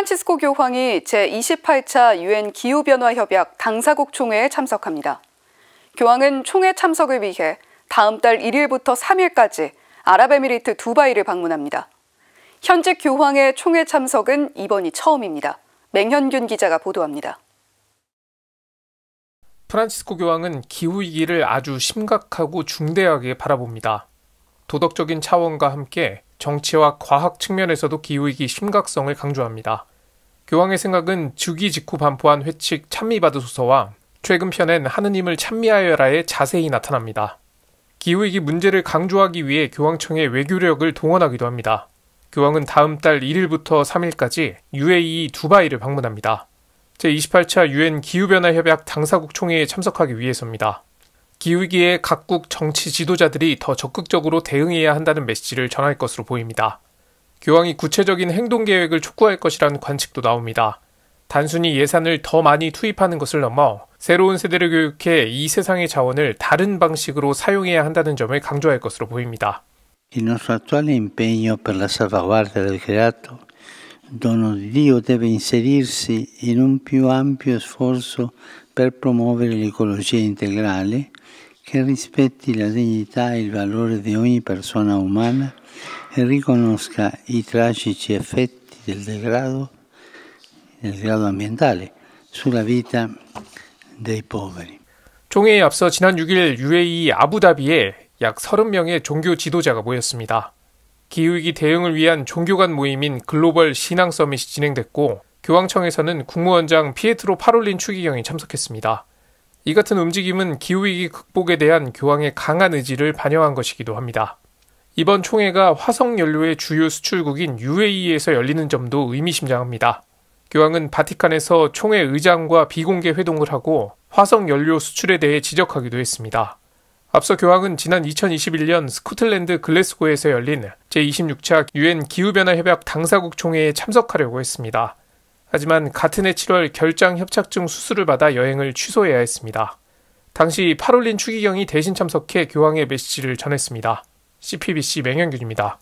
프란치스코 교황이 제28차 유엔 기후변화협약 당사국 총회에 참석합니다. 교황은 총회 참석을 위해 다음 달 1일부터 3일까지 아랍에미리트 두바이를 방문합니다. 현직 교황의 총회 참석은 이번이 처음입니다. 맹현균 기자가 보도합니다. 프란치스코 교황은 기후위기를 아주 심각하고 중대하게 바라봅니다. 도덕적인 차원과 함께 정치와 과학 측면에서도 기후위기 심각성을 강조합니다. 교황의 생각은 즉위 직후 반포한 회칙 찬미받으소서와 최근 편엔 하느님을 찬미하여라에 자세히 나타납니다. 기후위기 문제를 강조하기 위해 교황청의 외교력을 동원하기도 합니다. 교황은 다음 달 1일부터 3일까지 UAE 두바이를 방문합니다. 제28차 UN 기후변화 협약 당사국 총회에 참석하기 위해서입니다. 기후위기에 각국 정치 지도자들이 더 적극적으로 대응해야 한다는 메시지를 전할 것으로 보입니다. 교황이 구체적인 행동 계획을 촉구할 것이라는 관측도 나옵니다. 단순히 예산을 더 많이 투입하는 것을 넘어 새로운 세대를 교육해 이 세상의 자원을 다른 방식으로 사용해야 한다는 점을 강조할 것으로 보입니다. Il nostro attuale impegno per la salvaguardia del creato, dono di Dio, deve inserirsi in un più ampio sforzo per promuovere l'ecologia integrale, che rispetti la dignità e il valore di ogni persona umana e riconosca i tragici effetti del degrado, del degrado ambientale sulla vita dei poveri. 총회에 앞서 지난 6일 UAE 아부다비에 약 30명의 종교 지도자가 모였습니다. 기후위기 대응을 위한 종교 간 모임인 글로벌 신앙 서밋이 진행됐고 교황청에서는 국무원장 피에트로 파롤린 추기경이 참석했습니다. 이 같은 움직임은 기후위기 극복에 대한 교황의 강한 의지를 반영한 것이기도 합니다. 이번 총회가 화석 연료의 주요 수출국인 UAE에서 열리는 점도 의미심장합니다. 교황은 바티칸에서 총회 의장과 비공개 회동을 하고 화석 연료 수출에 대해 지적하기도 했습니다. 앞서 교황은 지난 2021년 스코틀랜드 글래스고에서 열린 제26차 UN 기후변화 협약 당사국 총회에 참석하려고 했습니다. 하지만 같은 해 7월 결장 협착증 수술을 받아 여행을 취소해야 했습니다. 당시 파롤린 추기경이 대신 참석해 교황의 메시지를 전했습니다. CPBC 맹현균입니다.